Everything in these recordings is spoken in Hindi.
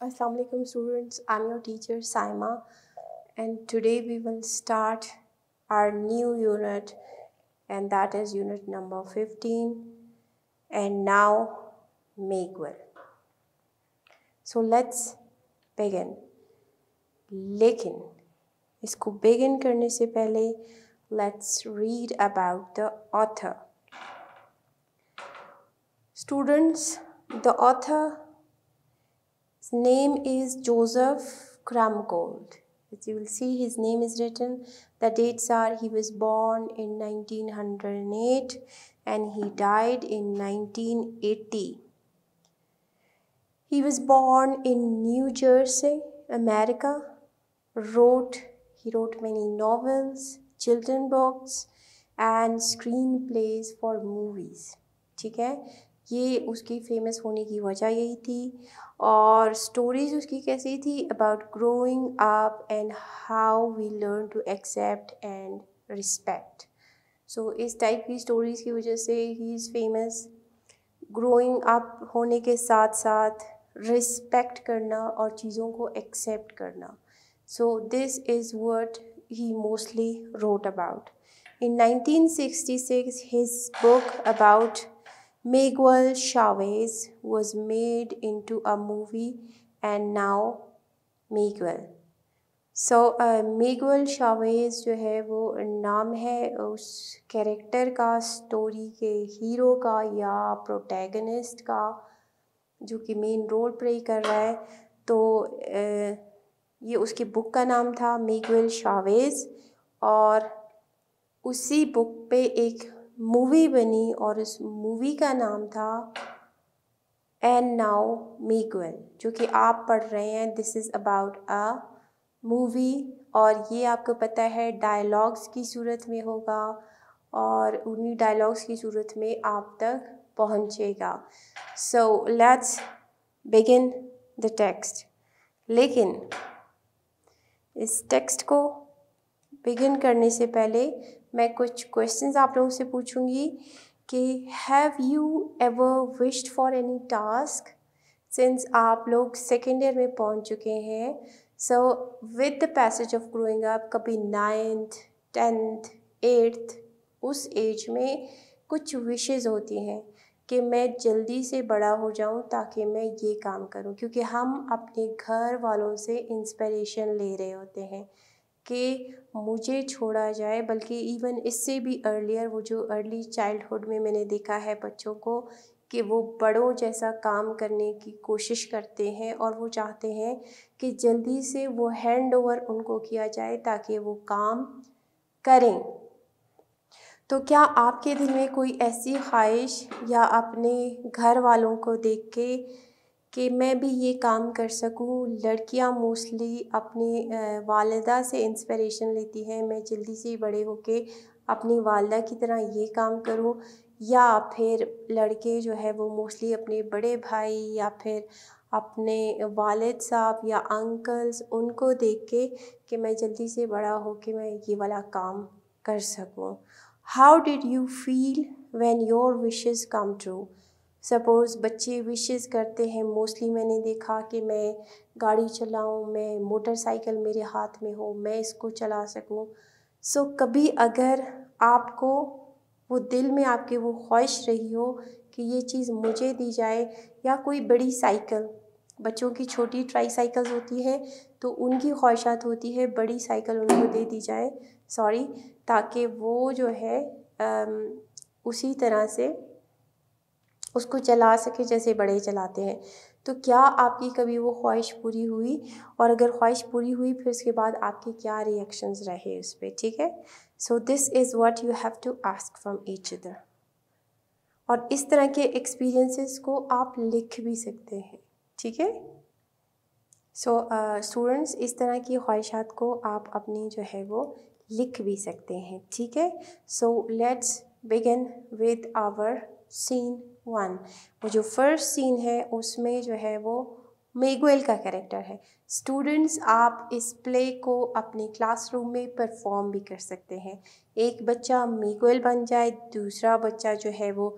Assalamu alaikum students, I'm your teacher Saima and today we will start our new unit and that is unit number 15 and now make will. So let's begin. लेकिन Isko begin करन se pehle, पहले let's read about the author. Students, the author his name is Joseph Crumgold. As you will see, his name is written. The dates are he was born in 1908 and he died in 1980. He was born in New Jersey, America. Wrote, he wrote many novels, children books, and screenplays for movies. ठीक है ये उसकी फेमस होने की वजह यही थी और स्टोरीज उसकी कैसी थी about growing up and how we learn to accept and respect so इस टाइप की स्टोरीज़ की वजह से ही इज़ फेमस ग्रोइंग अप होने के साथ साथ रिस्पेक्ट करना और चीज़ों को एक्सेप्ट करना so this is word he mostly wrote about sixty 1966, his book about Miguel Chavez was made into a movie and now Miguel. So Miguel Chavez जो है वो नाम है उस कैरेक्टर का स्टोरी के हीरो का या प्रोटैगनिस्ट का जो कि मेन रोल प्ले कर रहा है तो uh, ये उसकी बुक का नाम था मेगुअल शावेज और उसी बुक पे एक मूवी बनी और इस मूवी का नाम था एन नाउ मीगवेल जो कि आप पढ़ रहे हैं this is about a movie और ये आपको पता है डायलॉग्स की सूरत में होगा और उन्हीं डायलॉग्स की सूरत में आप तक पहुंचेगा so let's begin the text लेकिन इस टेक्स्ट को बिगिन करने से पहले मैं कुछ क्वेश्चंस आप लोगों से पूछूंगी कि have you ever wished for any task since आप लोग सेकेंड ईयर में पहुंच चुके हैं so with the passage of growing up कभी नाइन्थ टेंथ एट्थ उस एज में कुछ विशेज़ होती हैं कि मैं जल्दी से बड़ा हो जाऊं ताकि मैं ये काम करूं क्योंकि हम अपने घर वालों से इंस्पिरेशन ले रहे होते हैं कि मुझे छोड़ा जाए बल्कि इवन इससे भी अर्लियर वो जो अर्ली चाइल्डहुड में मैंने देखा है बच्चों को कि वो बड़ों जैसा काम करने की कोशिश करते हैं और वो चाहते हैं कि जल्दी से वो हैंड ओवर उनको किया जाए ताकि वो काम करें तो क्या आपके दिल में कोई ऐसी ख्वाहिश या अपने घर वालों को देख के कि मैं भी ये काम कर सकूँ लड़कियाँ मोस्टली अपनी वालदा से इंस्पिरेशन लेती हैं मैं जल्दी से बड़े होके अपनी वालदा की तरह ये काम करूँ या फिर लड़के जो है वो मोस्टली अपने बड़े भाई या फिर अपने वालद साहब या अंकल्स उनको देख के कि मैं जल्दी से बड़ा हो के मैं ये वाला काम कर सकूँ how did you feel when your wishes come true suppose बच्चे विशेज़ करते हैं मोस्टली मैंने देखा कि मैं गाड़ी चलाऊं मैं मोटरसाइकिल मेरे हाथ में हो मैं इसको चला सकूं सो so, कभी अगर आपको वो दिल में आपके वो ख्वाहिश रही हो कि ये चीज़ मुझे दी जाए या कोई बड़ी साइकिल बच्चों की छोटी ट्राई साइकिल्स होती है तो उनकी ख्वाहिशात होती है बड़ी साइकिल उनको दे दी जाए सॉरी ताकि वो जो है उसी तरह से उसको चला सके जैसे बड़े चलाते हैं तो क्या आपकी कभी वो ख्वाहिश पूरी हुई और अगर ख्वाहिश पूरी हुई फिर उसके बाद आपके क्या रिएक्शंस रहे उस पर ठीक है so this is what you have to ask from each other और इस तरह के एक्सपीरियंसेस को आप लिख भी सकते हैं ठीक है सो स्टूडेंट्स uh, इस तरह की ख्वाहिशात को आप अपनी जो है वो लिख भी सकते हैं ठीक है so let's begin with our scene one वो जो फर्स्ट सीन है उसमें जो है वो मेगुएल का कैरेक्टर है स्टूडेंट्स आप इस प्ले को अपने क्लासरूम में परफॉर्म भी कर सकते हैं एक बच्चा मेगुएल बन जाए दूसरा बच्चा जो है वो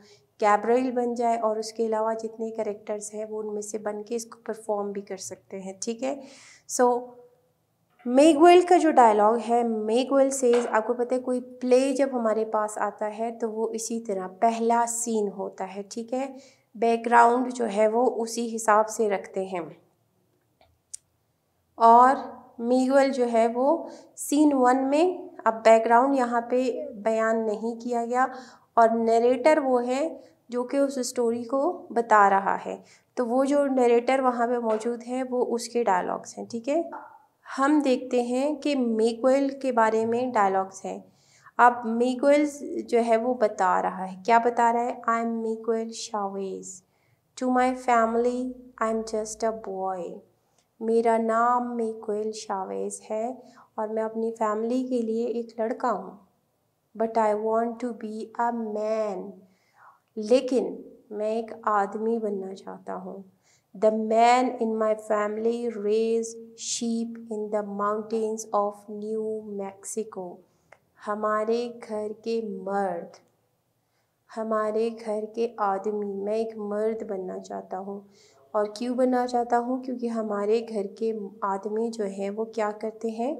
गैब्रियल बन जाए और उसके अलावा जितने करेक्टर्स हैं वो उनमें से बन के इसको परफॉर्म भी कर सकते हैं ठीक है सो so, मेगवेल का जो डायलॉग है मेगवेल सेज आपको पता है कोई प्ले जब हमारे पास आता है तो वो इसी तरह पहला सीन होता है ठीक है बैकग्राउंड जो है वो उसी हिसाब से रखते हैं और मेगवेल जो है वो सीन वन में अब बैकग्राउंड यहाँ पे बयान नहीं किया गया और नरेटर वो है जो कि उस स्टोरी को बता रहा है तो वो जो नरेटर वहाँ पे मौजूद है वो उसके डायलॉग्स हैं ठीक है हम देखते हैं कि मेगोइल के बारे में डायलॉग्स हैं अब मेगोइल जो है वो बता रहा है क्या बता रहा है I am Miguel Chavez to my family I am just a boy मेरा नाम मेगोइल शावेज है और मैं अपनी फैमिली के लिए एक लड़का हूँ but I want to be a man लेकिन मैं एक आदमी बनना चाहता हूँ The man in my family raised sheep in the mountains of New Mexico. हमारे घर के मर्द हमारे घर के आदमी मैं एक मर्द बनना चाहता हूँ और क्यों बनना चाहता हूँ क्योंकि हमारे घर के आदमी जो हैं वो क्या करते हैं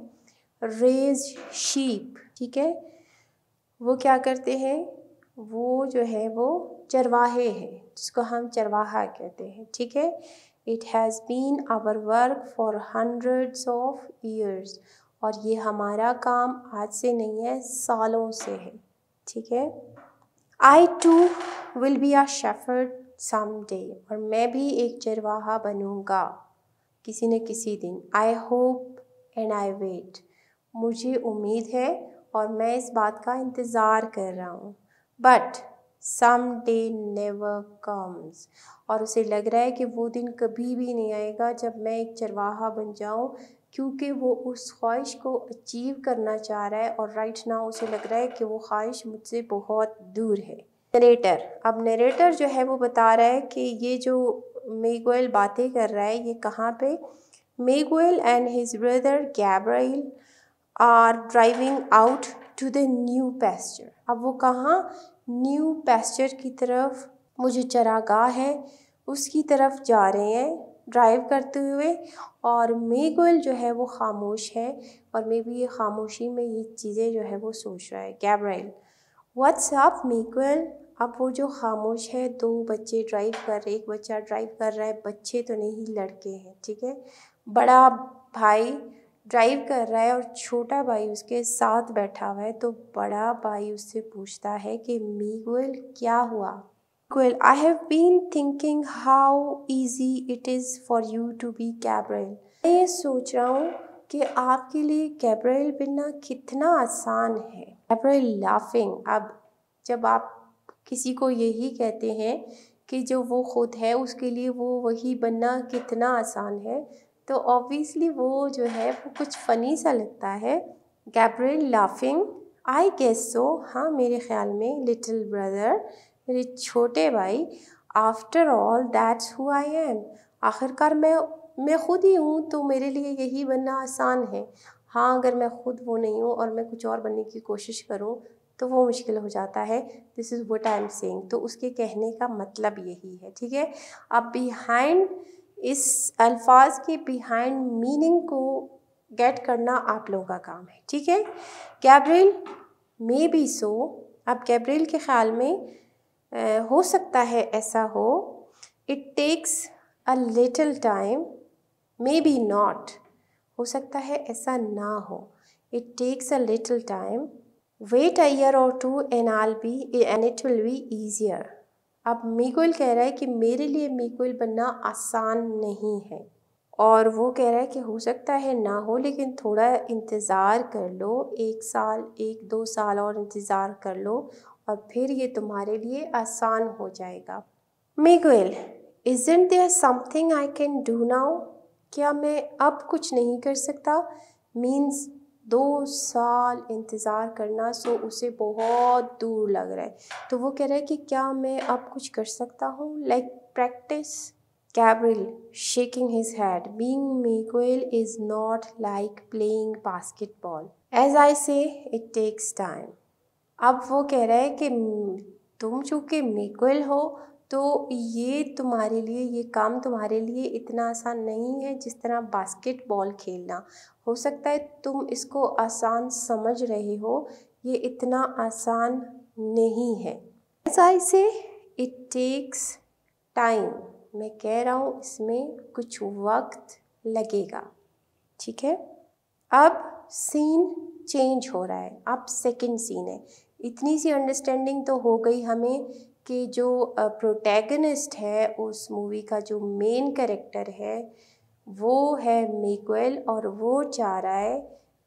रेज शीप ठीक है वो क्या करते हैं वो जो है वो चरवाहे हैं जिसको हम चरवाहा कहते हैं ठीक है it has been our work for hundreds of years और ये हमारा काम आज से नहीं है सालों से है ठीक है I too will be a shepherd some day और मैं भी एक चरवाहा बनूँगा किसी न किसी दिन I hope and I wait मुझे उम्मीद है और मैं इस बात का इंतज़ार कर रहा हूँ but some day never comes और उसे लग रहा है कि वो दिन कभी भी नहीं आएगा जब मैं एक चरवाहा बन जाऊँ क्योंकि वो उस ख्वाहिश को अचीव करना चाह रहा है और राइट ना उसे लग रहा है कि वो ख्वाहिश मुझसे बहुत दूर है नरेटर अब नरेटर जो है वो बता रहा है कि ये जो मेगोयल बातें कर रहा है ये कहाँ पे Miguel and his brother Gabriel are driving out to the new pasture अब वो कहाँ न्यू पैस्चर की तरफ वो जो चरागाह है उसकी तरफ जा रहे हैं ड्राइव करते हुए और मेगोल जो है वो खामोश है और मे बी ये खामोशी में ये चीज़ें जो है वो सोच रहा है गैब्राइल व्हाट्सअप मेगोल अब वो जो खामोश है दो बच्चे ड्राइव कर रहे एक बच्चा ड्राइव कर रहा है बच्चे तो नहीं लड़के हैं ठीक है बड़ा भाई ड्राइव कर रहा है और छोटा भाई उसके साथ बैठा हुआ है तो बड़ा भाई उससे पूछता है कि मीगुल क्या हुआ Well, I have been thinking how easy it is for you to be Gabriel मैं ये सोच रहा हूँ कि आपके लिए कैबरेल बनना कितना आसान है कैबरेल लाफिंग अब जब आप किसी को यही कहते हैं कि जो वो खुद है उसके लिए वो वही बनना कितना आसान है तो ऑब्वियसली वो जो है वो कुछ फ़नी सा लगता है Gabriel laughing I guess so हाँ मेरे ख्याल में लिटिल ब्रदर मेरे छोटे भाई after all that's who I am आखिरकार मैं मैं खुद ही हूँ तो मेरे लिए यही बनना आसान है हाँ अगर मैं खुद वो नहीं हूँ और मैं कुछ और बनने की कोशिश करूँ तो वो मुश्किल हो जाता है this is what I am saying तो उसके कहने का मतलब यही है ठीक है अब बिहाइंड इस अल्फाज के बिहाइंड मीनिंग को गेट करना आप लोगों का काम है ठीक है कैब्रिल मे बी सो अब कैब्रिल के ख्याल में आ, हो सकता है ऐसा हो it takes a little time maybe not हो सकता है ऐसा ना हो it takes a little time wait a year or two and all be and it will be easier अब मीगोइल कह रहा है कि मेरे लिए मीगोइल बनना आसान नहीं है और वो कह रहा है कि हो सकता है ना हो लेकिन थोड़ा इंतज़ार कर लो एक साल एक दो साल और इंतज़ार कर लो और फिर ये तुम्हारे लिए आसान हो जाएगा Miguel isn't there something I can do now क्या मैं अब कुछ नहीं कर सकता मीन्स दो साल इंतज़ार करना सो उसे बहुत दूर लग रहा है तो वो कह रहा है कि क्या मैं अब कुछ कर सकता हूँ like practice Gabriel shaking his head being Miguel is not like playing basketball as I say it takes time अब वो कह रहा है कि तुम चूँकि मेकोल हो तो ये तुम्हारे लिए ये काम तुम्हारे लिए इतना आसान नहीं है जिस तरह बास्केटबॉल खेलना हो सकता है तुम इसको आसान समझ रहे हो ये इतना आसान नहीं है ऐसा इसे इट टेक्स टाइम मैं कह रहा हूँ इसमें कुछ वक्त लगेगा ठीक है अब सीन चेंज हो रहा है अब सेकंड सीन है इतनी सी अंडरस्टैंडिंग तो हो गई हमें कि जो प्रोटैगनिस्ट है उस मूवी का जो मेन करेक्टर है वो है मेकुअल और वो चाह रहा है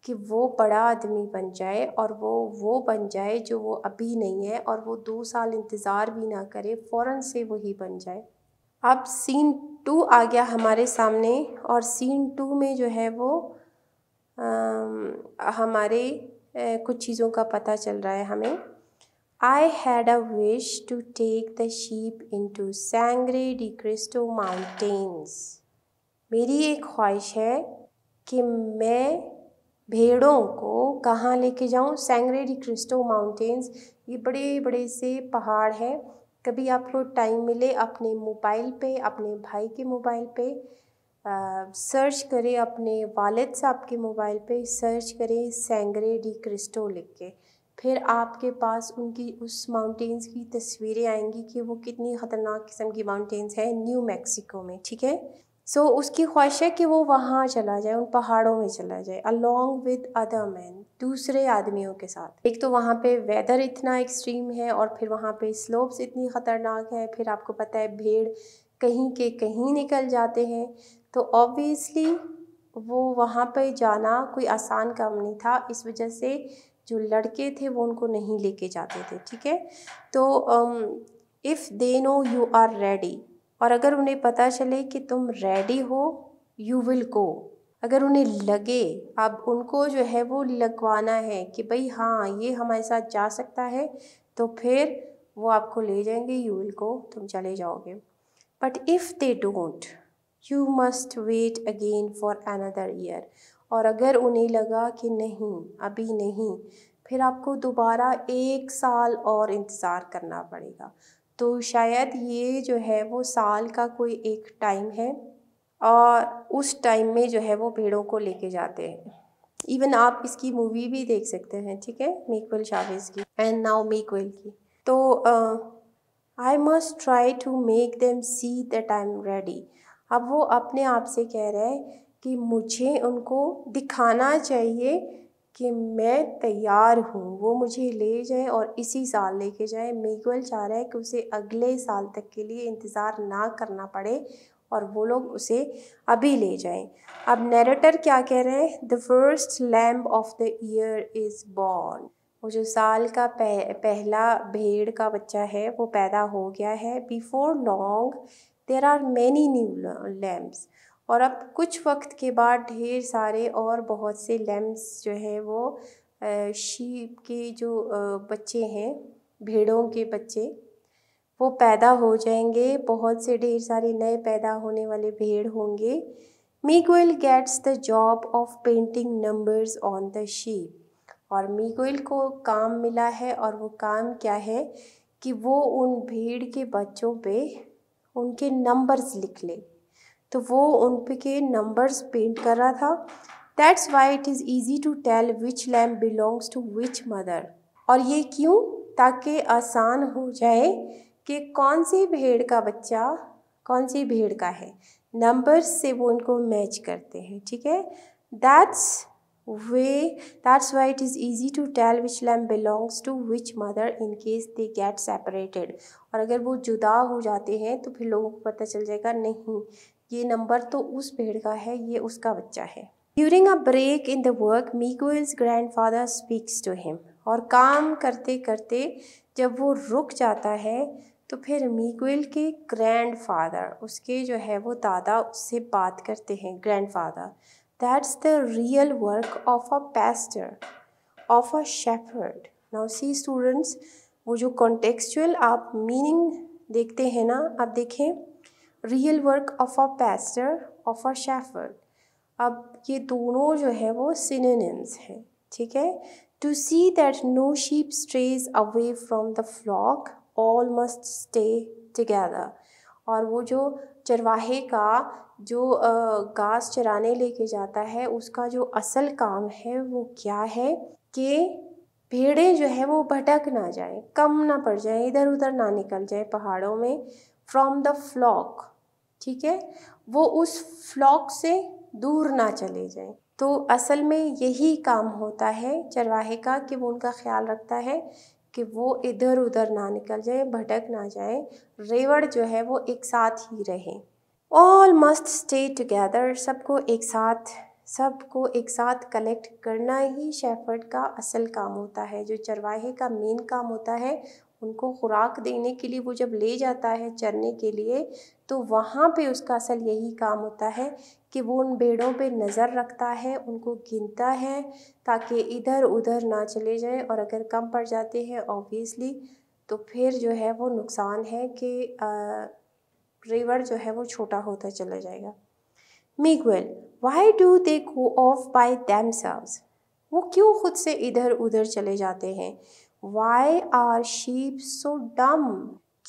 कि वो बड़ा आदमी बन जाए और वो वो बन जाए जो वो अभी नहीं है और वो दो साल इंतज़ार भी ना करे फ़ौर से वही बन जाए अब सीन टू आ गया हमारे सामने और सीन टू में जो है वो आ, हमारे ए, कुछ चीज़ों का पता चल रहा है हमें I had a wish to take the sheep into Sangre de Cristo mountains. मेरी एक ख्वाहिश है कि मैं भेड़ों को कहाँ लेके जाऊँ सेंगरे डी क्रिस्टो माउंटेन्स ये बड़े बड़े से पहाड़ हैं कभी आपको टाइम मिले अपने मोबाइल पे अपने भाई के मोबाइल पे आ, सर्च करें अपने वालद साहब के मोबाइल पे सर्च करें सेंगरे डी क्रिस्टो लिख के फिर आपके पास उनकी उस माउंटेन्स की तस्वीरें आएंगी कि वो कितनी ख़तरनाक किस्म की माउंटेन्स हैं न्यू मैक्सिको में ठीक है सो so, उसकी ख्वाहिश है कि वो वहाँ चला जाए उन पहाड़ों में चला जाए अलॉन्ग विद अदर मैन दूसरे आदमियों के साथ एक तो वहाँ पे वेदर इतना एक्सट्रीम है और फिर वहाँ पे स्लोप्स इतनी ख़तरनाक है फिर आपको पता है भीड़ कहीं के कहीं निकल जाते हैं तो ऑब्वियसली वो वहाँ पे जाना कोई आसान काम नहीं था इस वजह से जो लड़के थे वो उनको नहीं लेके जाते थे ठीक है तो if they know you are ready और अगर उन्हें पता चले कि तुम रेडी हो यू विल गो अगर उन्हें लगे अब उनको जो है वो लगवाना है कि भाई हाँ ये हमारे साथ जा सकता है तो फिर वो आपको ले जाएंगे यू विल गो तुम चले जाओगे but if they don't you must wait again for another year और अगर उन्हें लगा कि नहीं अभी नहीं फिर आपको दोबारा एक साल और इंतज़ार करना पड़ेगा तो शायद ये जो है वो साल का कोई एक टाइम है और उस टाइम में जो है वो भेड़ों को लेके जाते हैं इवन आप इसकी मूवी भी देख सकते हैं ठीक है मेकवेल शावेज की एंड नाउ मेकवेल की तो I must try to make them see that I am ready अब वो अपने आप से कह रहे हैं कि मुझे उनको दिखाना चाहिए कि मैं तैयार हूँ वो मुझे ले जाए और इसी साल ले जाए जाएँ चाह रहा है कि उसे अगले साल तक के लिए इंतज़ार ना करना पड़े और वो लोग उसे अभी ले जाएं अब नरेटर क्या कह रहे हैं the first lamb of the year is born वो जो साल का पह, पहला भेड़ का बच्चा है वो पैदा हो गया है before long there are many new lambs और अब कुछ वक्त के बाद ढेर सारे और बहुत से लैम्स जो है वो शीप के जो बच्चे हैं भेड़ों के बच्चे वो पैदा हो जाएंगे बहुत से ढेर सारे नए पैदा होने वाले भेड़ होंगे Miguel gets the job of painting numbers on the sheep और मीगोइल को काम मिला है और वो काम क्या है कि वो उन भीड़ के बच्चों पे उनके नंबर्स लिख ले तो वो उन के नंबर्स पेंट कर रहा था that's why it is easy to tell which lamb belongs to which mother और ये क्यों ताकि आसान हो जाए कि कौन सी भेड़ का बच्चा कौन सी भेड़ का है नंबर्स से वो इनको मैच करते हैं ठीक है that's way that's why it is easy to tell which lamb belongs to which mother in case they get separated और अगर वो जुदा हो जाते हैं तो फिर लोगों को पता चल जाएगा नहीं ये नंबर तो उस पेड़ का है ये उसका बच्चा है during a break in the work Miguel's grandfather speaks to him और काम करते करते जब वो रुक जाता है तो फिर मीगुएल के ग्रैंड फादर उसके जो है वो दादा उससे बात करते हैं grandfather that's the real work of a pastor of a shepherd now see students वो जो कॉन्टेक्चुअल आप मीनिंग देखते हैं ना आप देखें real work of a pastor of a shepherd अब ये दोनों जो है वो सिनेम्स हैं ठीक है to see that no sheep strays away from the flock all must stay together और वो जो चरवाहे का जो घास चराने लेके जाता है उसका जो असल काम है वो क्या है कि भेड़ें जो है वो भटक ना जाए कम ना पड़ जाए इधर उधर ना निकल जाए पहाड़ों में फ्रॉम द फ्लॉक ठीक है वो उस फ्लॉक से दूर ना चले जाए तो असल में यही काम होता है चरवाहे का कि वो उनका ख्याल रखता है कि वो इधर उधर ना निकल जाए भटक ना जाए रेवड़ जो है वो एक साथ ही रहें ऑल मस्ट स्टे टुगेदर सबको एक साथ सबको एक साथ कलेक्ट करना ही शेफर्ड का असल काम होता है जो चरवाहे का मेन काम होता है उनको खुराक देने के लिए वो जब ले जाता है चरने के लिए तो वहाँ पे उसका असल यही काम होता है कि वो उन बेड़ों पे नज़र रखता है उनको गिनता है ताकि इधर उधर ना चले जाए और अगर कम पड़ जाते हैं ऑब्वियसली तो फिर जो है वो नुकसान है कि रिवर जो है वो छोटा होता चला जाएगा Miguel why do they go off by them वो क्यों खुद से इधर उधर चले जाते हैं वाई आर शीप सो डम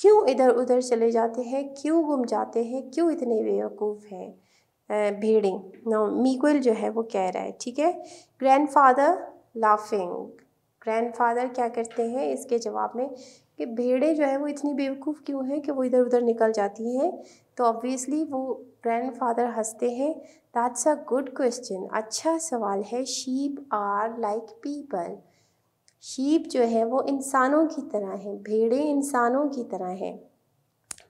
क्यों इधर उधर चले जाते हैं क्यों गुम जाते हैं क्यों इतने बेवकूफ़ हैं भीड़ें नाउ मीगुल जो है वो कह रहा है ठीक है ग्रैंडफादर लाफिंग ग्रैंडफादर क्या करते हैं इसके जवाब में कि भेड़ें जो है वो इतनी बेवकूफ़ क्यों हैं कि वो इधर उधर निकल जाती हैं तो ऑब्वियसली वो ग्रैंडफादर हंसते हैं दैट्स अ गुड क्वेश्चन अच्छा सवाल है sheep are like people sheep जो है वो इंसानों की तरह हैं भेड़े इंसानों की तरह हैं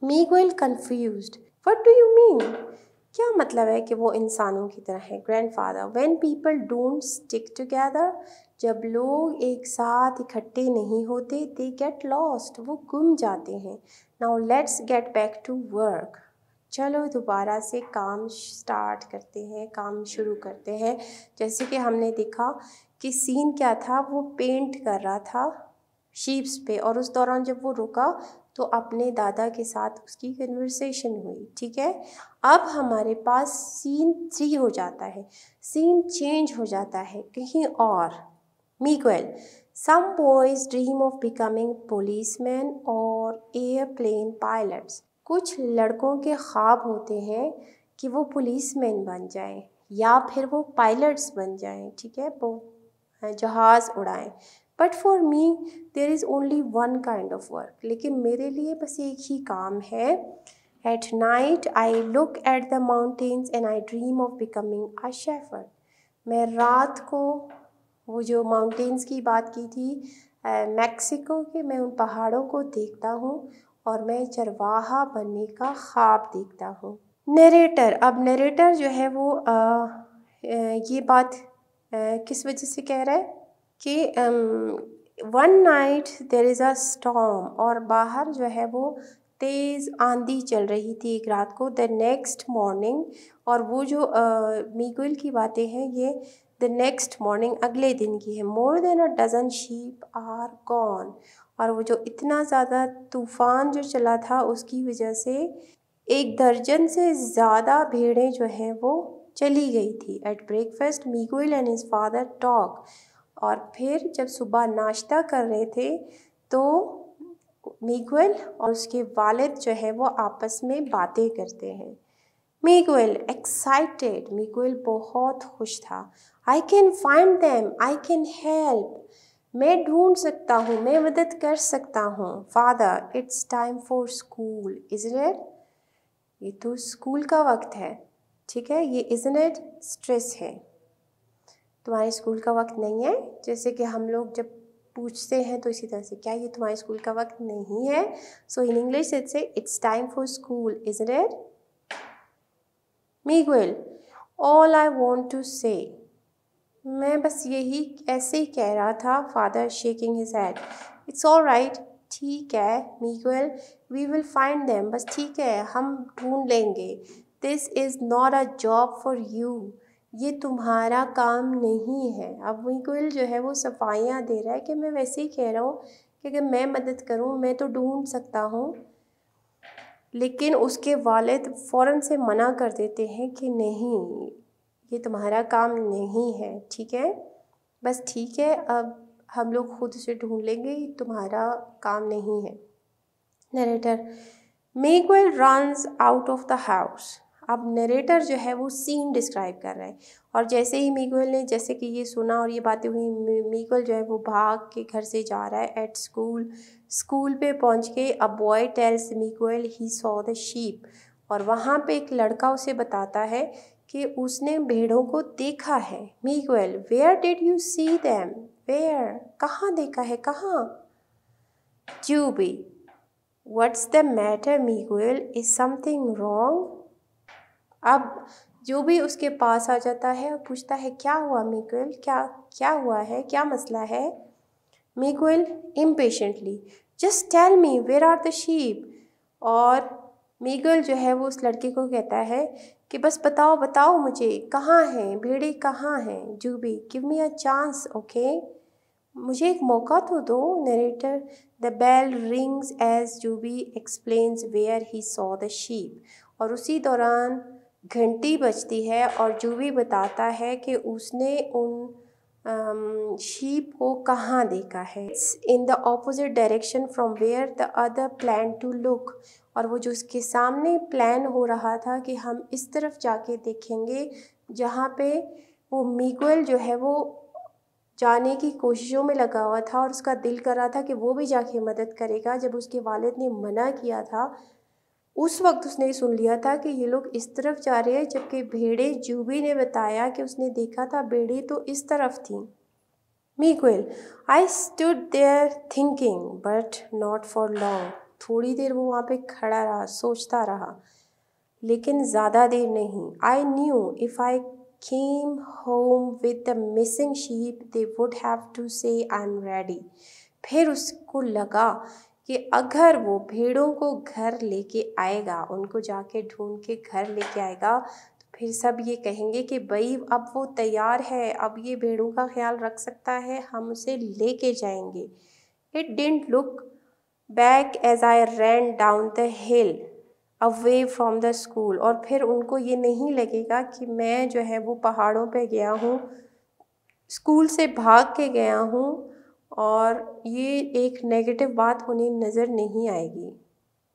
Miguel confused what do you mean क्या मतलब है कि वो इंसानों की तरह है grandfather when people don't stick together जब लोग एक साथ इकट्ठे नहीं होते दे गेट लॉस्ट वो गुम जाते हैं now let's get back to work चलो दोबारा से काम स्टार्ट करते हैं काम शुरू करते हैं जैसे कि हमने देखा कि सीन क्या था वो पेंट कर रहा था शीप्स पे और उस दौरान जब वो रुका तो अपने दादा के साथ उसकी कन्वर्सेशन हुई ठीक है अब हमारे पास सीन थ्री हो जाता है सीन चेंज हो जाता है कहीं और Miguel some boys dream of becoming policeman और एयरप्लेन पायलट्स कुछ लड़कों के ख्वाब होते हैं कि वो पुलिसमैन बन जाएं या फिर वो पायलट्स बन जाएं ठीक है वो जहाज़ उड़ाएं but for me there is only one kind of work लेकिन मेरे लिए बस एक ही काम है at night I look at the mountains and I dream of becoming a shepherd मैं रात को वो जो माउंटेन्स की बात की थी मैक्सिको के मैं उन पहाड़ों को देखता हूँ और मैं चरवाहा बनने का ख्वाब देखता हूँ नरेटर अब नरेटर जो है वो आ, ये बात किस वजह से कह रहा है कि one night there is a storm और बाहर जो है वो तेज़ आंधी चल रही थी एक रात को द नेक्स्ट मॉर्निंग और वो जो मीगुल की बातें हैं ये द नेक्स्ट मॉर्निंग अगले दिन की है more than a dozen sheep are gone और वो जो इतना ज़्यादा तूफ़ान जो चला था उसकी वजह से एक दर्जन से ज़्यादा भेड़ें जो हैं वो चली गई थी at breakfast Miguel and his father talk और फिर जब सुबह नाश्ता कर रहे थे तो मीगुल और उसके वालिद जो है वो आपस में बातें करते हैं मीगुल एक्साइटेड मीगुल बहुत खुश था I can find them I can help मैं ढूंढ सकता हूँ मैं मदद कर सकता हूँ father it's time for school is इजरेल ये तो स्कूल का वक्त है ठीक है ये इजन एट स्ट्रेस है तुम्हारे स्कूल का वक्त नहीं है जैसे कि हम लोग जब पूछते हैं तो इसी तरह से क्या ये तुम्हारे स्कूल का वक्त नहीं है so in English it say it's time for school is it गुल all I want to say मैं बस यही ऐसे ही कह रहा था father shaking his head it's all right ठीक है मी गुल वी विल फाइंड देम बस ठीक है हम ढूंढ लेंगे this is not a job for you ये तुम्हारा काम नहीं है अब विंकुल जो है वो सफाइयाँ दे रहा है कि मैं वैसे ही कह रहा हूँ कि अगर मैं मदद करूँ मैं तो ढूंढ सकता हूँ लेकिन उसके वालद फ़ौर से मना कर देते हैं कि नहीं ये तुम्हारा काम नहीं है ठीक है बस ठीक है अब हम लोग खुद से ढूंढ लेंगे तुम्हारा काम नहीं है narrator Miguel run out of the house अब नरेटर जो है वो सीन डिस्क्राइब कर रहा है और जैसे ही मीगुल ने जैसे कि ये सुना और ये बातें हुई मीगुल जो है वो भाग के घर से जा रहा है एट स्कूल स्कूल पे पहुंच के a boy tells Miguel he saw the sheep और वहाँ पे एक लड़का उसे बताता है कि उसने भेड़ों को देखा है Miguel where did you see them where कहाँ देखा है कहाँ Juby what's the matter Miguel is something wrong अब जो भी उसके पास आ जाता है पूछता है क्या हुआ मेगुएल क्या क्या हुआ है क्या मसला है Miguel impatiently just tell me where are the sheep और मेगल जो है वो उस लड़के को कहता है कि बस बताओ बताओ मुझे कहाँ हैं भेड़े कहाँ हैं Juby give me a chance okay मुझे एक मौका तो दो narrator the bell rings as Juby explains where he saw the sheep और उसी दौरान घंटी बजती है और जूवी बताता है कि उसने उन शीप को कहाँ देखा है in the opposite direction from where the other plan to look और वो जो उसके सामने प्लान हो रहा था कि हम इस तरफ जाके देखेंगे जहाँ पे वो मीगुएल जो है वो जाने की कोशिशों में लगा हुआ था और उसका दिल कर रहा था कि वो भी जाके मदद करेगा जब उसके वालिद ने मना किया था उस वक्त उसने सुन लिया था कि ये लोग इस तरफ जा रहे हैं जबकि भेड़े जूबी ने बताया कि उसने देखा था भेड़े तो इस तरफ थी Miguel I stood there thinking but not for long थोड़ी देर वो वहाँ पे खड़ा रहा सोचता रहा लेकिन ज़्यादा देर नहीं I knew if I came home with the missing sheep they would have to say I am ready फिर उसको लगा कि अगर वो भेड़ों को घर लेके आएगा उनको जाके ढूंढ के घर लेके आएगा तो फिर सब ये कहेंगे कि भाई अब वो तैयार है अब ये भेड़ों का ख्याल रख सकता है हम उसे लेके जाएंगे it didn't look back as I ran down the hill away from the school और फिर उनको ये नहीं लगेगा कि मैं जो है वो पहाड़ों पे गया हूँ स्कूल से भाग के गया हूँ और ये एक नेगेटिव बात उन्हें नज़र नहीं आएगी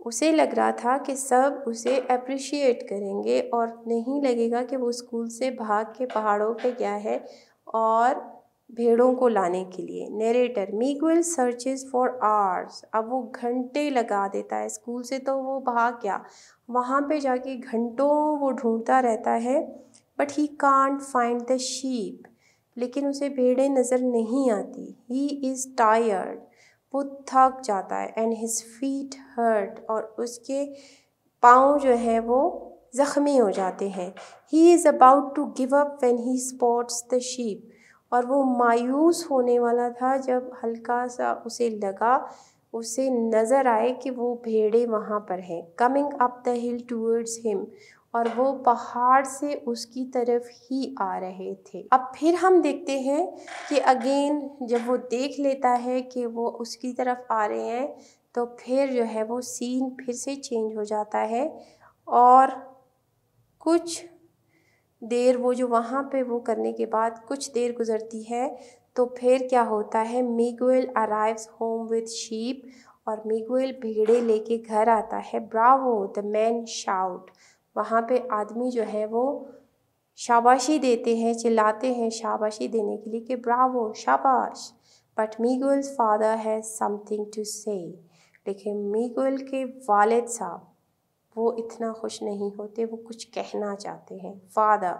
उसे लग रहा था कि सब उसे अप्रिशिएट करेंगे और नहीं लगेगा कि वो स्कूल से भाग के पहाड़ों पे गया है और भेड़ों को लाने के लिए narrator Miguel searches for hours अब वो घंटे लगा देता है स्कूल से तो वो भाग गया वहाँ पे जाके घंटों वो ढूंढता रहता है but he can't find the sheep लेकिन उसे भेड़े नज़र नहीं आती ही इज़ टायर्ड वो थक जाता है एंड हिज फीट हर्ट और उसके पाँव जो है वो ज़ख्मी हो जाते हैं he is about to give up when he spots the sheep और वो मायूस होने वाला था जब हल्का सा उसे लगा उसे नज़र आए कि वो भेड़े वहाँ पर हैं coming up the hill towards him और वो पहाड़ से उसकी तरफ ही आ रहे थे अब फिर हम देखते हैं कि अगेन जब वो देख लेता है कि वो उसकी तरफ आ रहे हैं तो फिर जो है वो सीन फिर से चेंज हो जाता है और कुछ देर वो जो वहाँ पे वो करने के बाद कुछ देर गुजरती है तो फिर क्या होता है Miguel arrives home with sheep और मिगुएल भेड़े लेके घर आता है ब्रावो द मैन शाउट वहाँ पे आदमी जो है वो शाबाशी देते हैं चिल्लाते हैं शाबाशी देने के लिए कि ब्रावो शाबाश but Miguel father has something to say लेकिन मीगुल के वालिद साहब वो इतना खुश नहीं होते वो कुछ कहना चाहते हैं father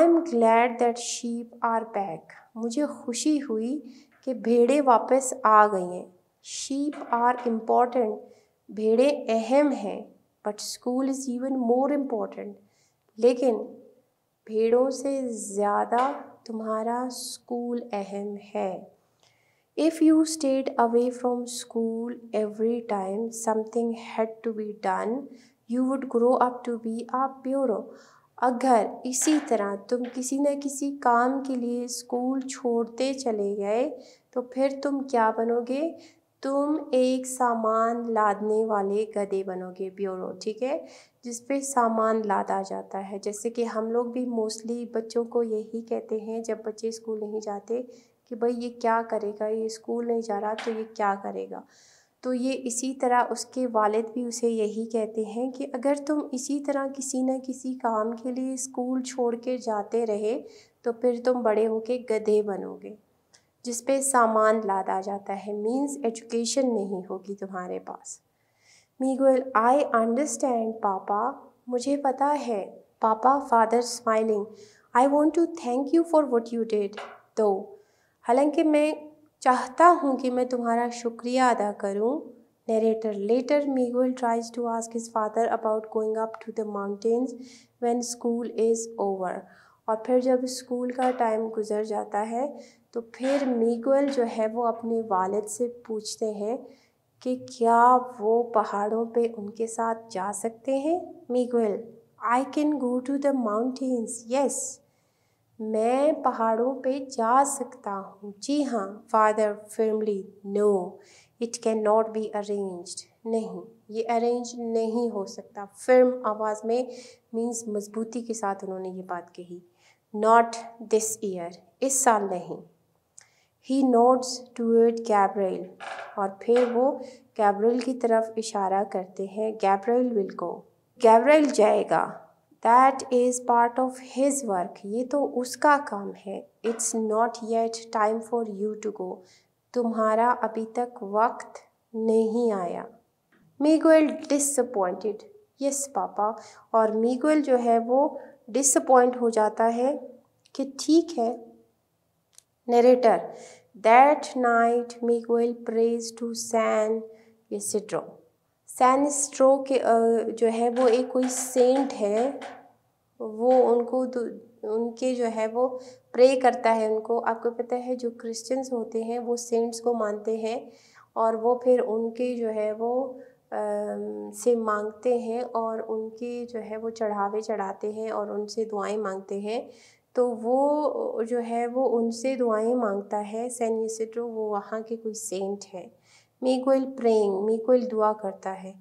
I am glad that sheep are back मुझे खुशी हुई कि भेड़े वापस आ गई हैं शीप आर इम्पॉर्टेंट भेड़े अहम हैं but school is even more important लेकिन भेड़ों से ज़्यादा तुम्हारा स्कूल अहम है If you stayed away from school every time something had to be done, you would grow up to be a bureau. अगर इसी तरह तुम किसी न किसी काम के लिए स्कूल छोड़ते चले गए तो फिर तुम क्या बनोगे तुम एक सामान लादने वाले गधे बनोगे ब्यूरो ठीक है जिस पे सामान लादा जाता है जैसे कि हम लोग भी मोस्टली बच्चों को यही कहते हैं जब बच्चे स्कूल नहीं जाते कि भाई ये क्या करेगा ये स्कूल नहीं जा रहा तो ये क्या करेगा तो ये इसी तरह उसके वालिद भी उसे यही कहते हैं कि अगर तुम इसी तरह किसी न किसी काम के लिए स्कूल छोड़ के जाते रहे तो फिर तुम बड़े होके गधे बनोगे जिस पे सामान लादा जाता है मीन्स एजुकेशन नहीं होगी तुम्हारे पास मीगुल आई अंडरस्टैंड पापा मुझे पता है पापा father smiling I want to thank you for what you did though हालांकि मैं चाहता हूँ कि मैं तुम्हारा शुक्रिया अदा करूँ लेटर मी Miguel tries to ask his father about going up to the mountains when school is over और फिर जब स्कूल का टाइम गुजर जाता है तो फिर मीगुएल जो है वो अपने वालिद से पूछते हैं कि क्या वो पहाड़ों पे उनके साथ जा सकते हैं Miguel I can go to the mountains yes मैं पहाड़ों पे जा सकता हूँ जी हाँ father firmly no it can not be arranged नहीं ये अरेंज नहीं हो सकता फिल्म आवाज़ में मीन्स मजबूती के साथ उन्होंने ये बात कही नॉट दिस ईयर इस साल नहीं ही नोड्स टूअर्ड गैब्रेल और फिर वो गैब्रेल की तरफ इशारा करते हैं गैब्रेल विल गो गैब्रेल जाएगा that is part of his work ये तो उसका काम है it's not yet time for you to go तुम्हारा अभी तक वक्त नहीं आया मीगोल डिसअपॉइंटेड यस पापा और मीगुएल जो है वो डिसअपॉइंट हो जाता है कि ठीक है narrator That night Miguel prays to San Ysidro. San स्ट्रो के जो है वो एक कोई सेंट है वो उनको उनके जो है वो प्रे करता है उनको आपको पता है जो क्रिश्चियंस होते हैं वो सेंट्स को मानते हैं और वो फिर उनके जो है वो आ, से मांगते हैं और उनके जो है वो चढ़ावे चढ़ाते हैं और उनसे दुआएं मांगते हैं तो वो जो है वो उनसे दुआएं मांगता है सैन यसिट्रो वो वहाँ के कोई सेंट है मीगोइल प्रेइंग मीगोइल दुआ करता है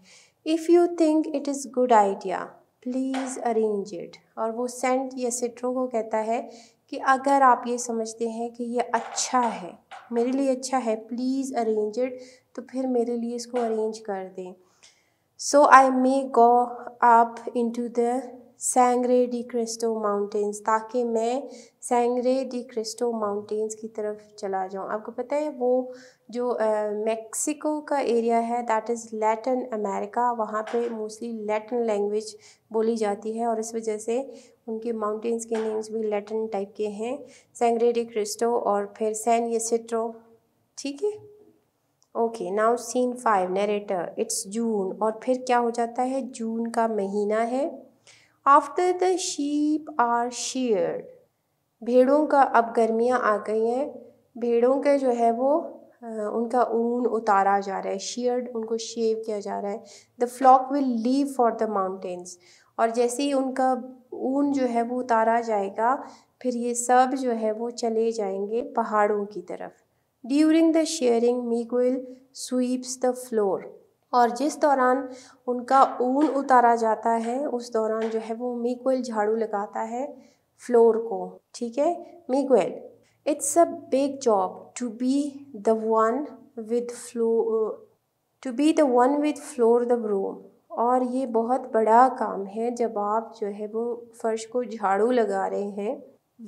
if you think it is good idea please arrange it और वो सेंट यसिट्रो को कहता है कि अगर आप ये समझते हैं कि ये अच्छा है मेरे लिए अच्छा है प्लीज़ अरेंज इट तो फिर मेरे लिए इसको अरेंज कर दें so I may go up in to the Sangre de Cristo mountains ताकि मैं सेंगरे डी क्रिस्टो माउंटेंस की तरफ चला जाऊँ आपको पता है वो जो मेक्सिको का एरिया है दैट इज़ लैटिन अमेरिका वहाँ पे मोस्टली लैटिन लैंग्वेज बोली जाती है और इस वजह से उनके माउंटेंस के नेम्स भी लैटिन टाइप के हैं सेंगरे डी क्रिस्टो और फिर सैन येसिट्रो ठीक है okay now scene five narrator it's June और फिर क्या हो जाता है जून का महीना है after the sheep are sheared भेड़ों का अब गर्मियाँ आ गई हैं भेड़ों के जो है वो उनका ऊन उतारा जा रहा है शेयर्ड उनको शेव किया जा रहा है the flock will leave for the mountains और जैसे ही उनका ऊन जो है वो उतारा जाएगा फिर ये सब जो है वो चले जाएंगे पहाड़ों की तरफ during the shearing Miguel sweeps the floor और जिस दौरान उनका ऊन उतारा जाता है उस दौरान जो है वो मीकोएल झाड़ू लगाता है फ्लोर को ठीक है Miguel it's a big job to be the one with floor to be the one with floor the room और ये बहुत बड़ा काम है जब आप जो है वो फर्श को झाड़ू लगा रहे हैं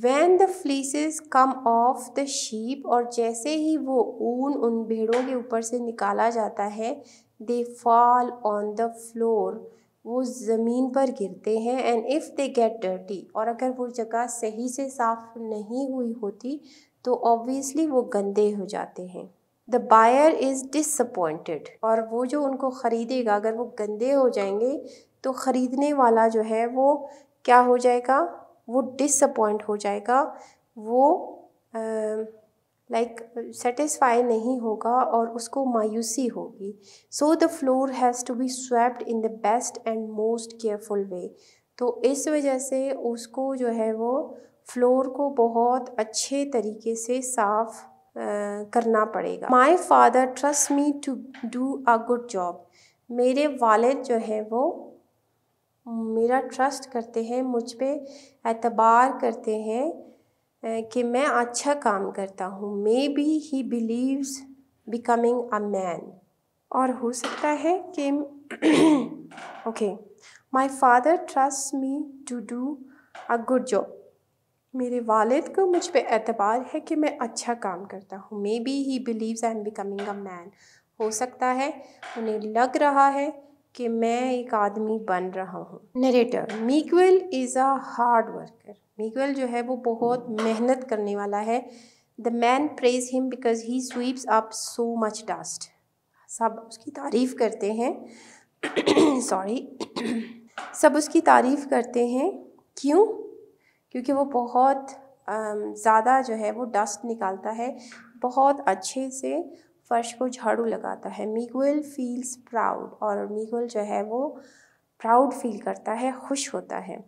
when the fleeces come off the sheep और जैसे ही वो ऊन उन भेड़ों के ऊपर से निकाला जाता है they fall on the floor वो ज़मीन पर गिरते हैं and if they get dirty और अगर वो जगह सही से साफ नहीं हुई होती तो ऑब्वियसली वो गंदे हो जाते हैं द बायर इज़ डिसअपॉइंटेड और वो जो उनको ख़रीदेगा अगर वो गंदे हो जाएंगे तो ख़रीदने वाला जो है वो क्या हो जाएगा वो डिसअपॉइंट हो जाएगा वो आ, लाइक सेटिस्फाई नहीं होगा और उसको मायूसी होगी so the floor has to be swept in the best and most careful way तो इस वजह से उसको जो है वो फ्लोर को बहुत अच्छे तरीके से साफ़ करना पड़ेगा my father trust me to do a good job मेरे वालद जो है वो मेरा ट्रस्ट करते हैं मुझ पर एतबार करते हैं कि मैं अच्छा काम करता हूँ maybe he believes becoming a man और हो सकता है कि okay my father trust me to do a good job मेरे वालिद को मुझ पर एतबार है कि मैं अच्छा काम करता हूँ maybe he believes I am becoming a man हो सकता है उन्हें लग रहा है कि मैं एक आदमी बन रहा हूँ narrator Miguel is a hard worker Miguel जो है वो बहुत मेहनत करने वाला है the man praise him because he sweeps up so much dust सब उसकी तारीफ़ करते हैं सॉरी सब उसकी तारीफ़ करते हैं क्यों क्योंकि वो बहुत ज़्यादा जो है वो डस्ट निकालता है बहुत अच्छे से फ़र्श को झाड़ू लगाता है मीगुएल फील्स प्राउड और मीगुएल जो है वो प्राउड फील करता है खुश होता है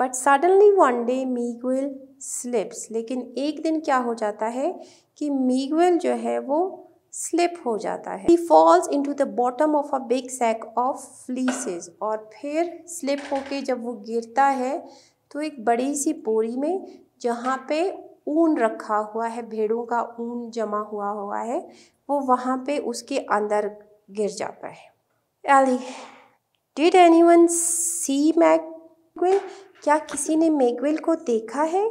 but suddenly one day Miguel slips लेकिन एक दिन क्या हो जाता है कि मीगवेल जो है वो स्लिप हो जाता है he falls in to the bottom of a big sack of fleeces और फिर स्लिप होके जब वो गिरता है तो एक बड़ी सी बोरी में जहाँ पे ऊन रखा हुआ है भेड़ों का ऊन जमा हुआ हुआ है वो वहाँ पे उसके अंदर गिर जाता है Ali did anyone see Mac क्या किसी ने मेगविल को देखा है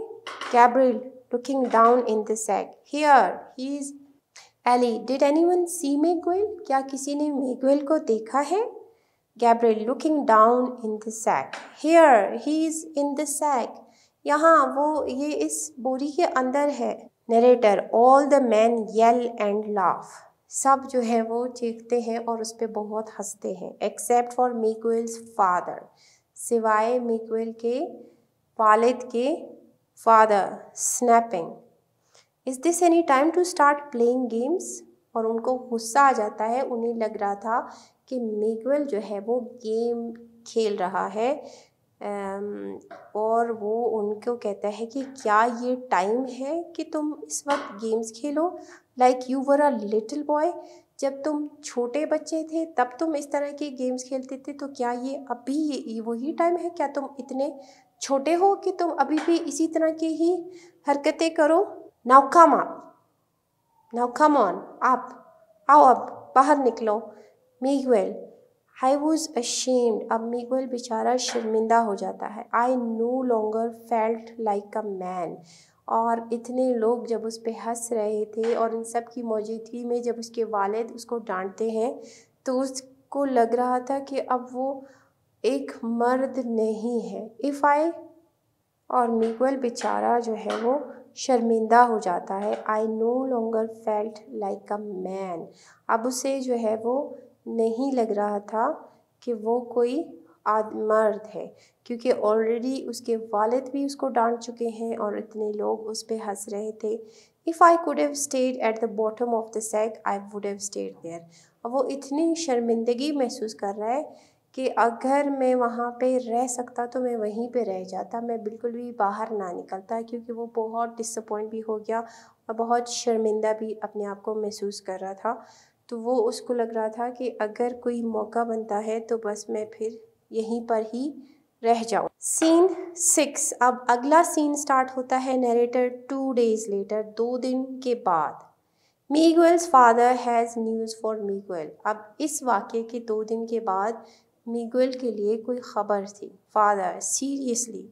Gabriel looking down in the sack here he is Ali did anyone see Miguel क्या किसी ने मेगविल को देखा है Gabriel looking down in the sack here he is in the sack यहाँ वो ये इस बोरी के अंदर है narrator all the man yell and laugh सब जो है वो चीखते हैं और उस पर बहुत हंसते हैं एक्सेप्ट फॉर मेगविल्स फादर सिवाय मिक्वेल के वालद के father snapping is this any time to start playing games और उनको गुस्सा आ जाता है उन्हें लग रहा था कि मिगवेल जो है वो गेम खेल रहा है और वो उनको कहता है कि क्या ये टाइम है कि तुम इस वक्त गेम्स खेलो like you were a little boy जब तुम छोटे बच्चे थे तब तुम इस तरह के गेम्स खेलते थे तो क्या ये अभी ये वही टाइम है क्या तुम इतने छोटे हो कि तुम अभी भी इसी तरह की ही हरकतें करो कम ऑन आप आओ अब बाहर निकलो मीगवेल आई वॉज अशेम्ड अब मीगवेल बेचारा शर्मिंदा हो जाता है I no longer felt like a man और इतने लोग जब उस पर हंस रहे थे और इन सब की मौजूदगी में जब उसके वालिद उसको डांटते हैं तो उसको लग रहा था कि अब वो एक मर्द नहीं है इफ़ आई और मिगवल बेचारा जो है वो शर्मिंदा हो जाता है I no longer felt like a man अब उसे जो है वो नहीं लग रहा था कि वो कोई आद मर्द है क्योंकि ऑलरेडी उसके वालद भी उसको डांट चुके हैं और इतने लोग उस पर हंस रहे थे if I could have stayed at the bottom of the sack I would have stayed there अब वो इतनी शर्मिंदगी महसूस कर रहा है कि अगर मैं वहाँ पे रह सकता तो मैं वहीं पे रह जाता मैं बिल्कुल भी बाहर ना निकलता क्योंकि वो बहुत डिसअपॉइंट भी हो गया और बहुत शर्मिंदा भी अपने आप को महसूस कर रहा था तो वो उसको लग रहा था कि अगर कोई मौका बनता है तो बस मैं फिर यहीं पर ही रह जाओ सीन सिक्स अब अगला सीन स्टार्ट होता है नरेटर टू डेज लेटर दो दिन के बाद Miguel's father has news for Miguel अब इस वाक्य के दो दिन के बाद मीगुएल के लिए कोई ख़बर थी फादर सीरियसली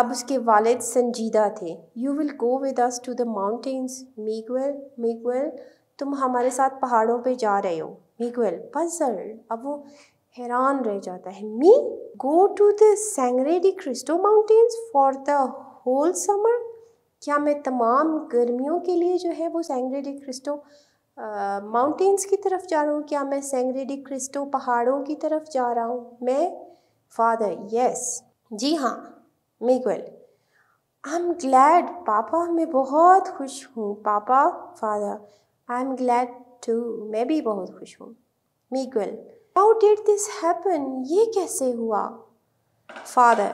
अब उसके वालिद संजीदा थे you will go with us to the mountains Miguel Miguel तुम हमारे साथ पहाड़ों पे जा रहे हो मीगुएल पजल्ड अब वो हैरान रह जाता है me go to the Sangre de Cristo mountains for the whole summer क्या मैं तमाम गर्मियों के लिए जो है वो सेंगरे डी क्रिस्टो माउंटेन्स की तरफ जा रहा हूँ क्या मैं सेंगरे डी क्रिस्टो पहाड़ों की तरफ जा रहा हूँ मैं फादर यस जी हाँ मिगुएल आई एम ग्लैड पापा मैं बहुत खुश हूँ पापा father I am glad to मैं भी बहुत खुश हूँ Miguel How did this happen ये कैसे हुआ father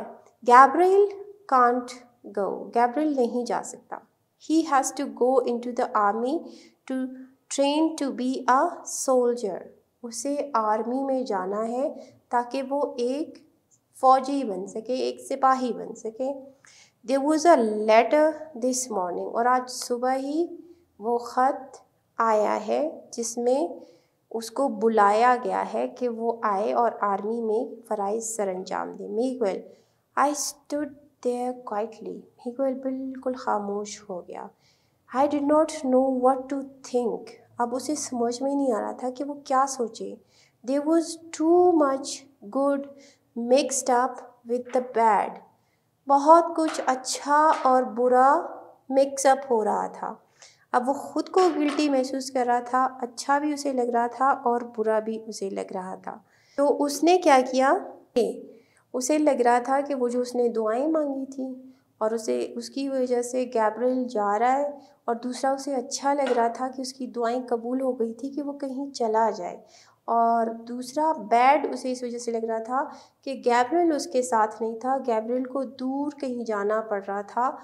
Gabriel can't go Gabriel नहीं जा सकता he has to go in to the army to train to be a soldier उसे आर्मी में जाना है ताकि वो एक फौजी बन सके एक सिपाही बन सके there was a letter this morning और आज सुबह ही वो ख़त आया है जिसमें उसको बुलाया गया है कि वो आए और आर्मी में फ़राइज सर अंजाम दें Miguel I stood there quietly Miguel बिल्कुल खामोश हो गया I did not know what to think अब उसे समझ में नहीं आ रहा था कि वो क्या सोचे there was too much good mixed up with the bad बहुत कुछ अच्छा और बुरा मिक्सअप हो रहा था अब वो ख़ुद को गिल्टी महसूस कर रहा था अच्छा भी उसे लग रहा था और बुरा भी उसे लग रहा था तो उसने क्या किया उसे लग रहा था कि वो जो उसने दुआएं मांगी थी और उसे उसकी वजह से गैब्रल जा रहा है और दूसरा उसे अच्छा लग रहा था कि उसकी दुआएं कबूल हो गई थी कि वो कहीं चला जाए और दूसरा बैड उसे इस वजह से लग रहा था कि गैब्रल उसके साथ नहीं था गैब्रल को दूर कहीं जाना पड़ रहा था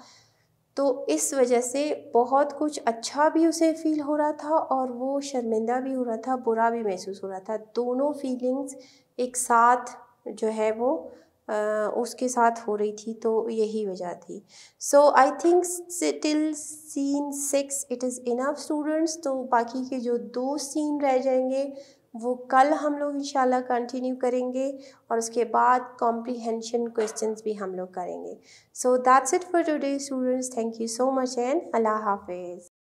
तो इस वजह से बहुत कुछ अच्छा भी उसे फील हो रहा था और वो शर्मिंदा भी हो रहा था बुरा भी महसूस हो रहा था दोनों फीलिंग्स एक साथ जो है वो आ, उसके साथ हो रही थी तो यही वजह थी so I think till scene six it is enough students तो बाकी के जो दो सीन रह जाएंगे वो कल हम लोग इंशाल्लाह कंटिन्यू करेंगे और उसके बाद कॉम्प्रीहेंशन क्वेश्चंस भी हम लोग करेंगे so that's it for today students thank you so much and अल्लाह हाफिज़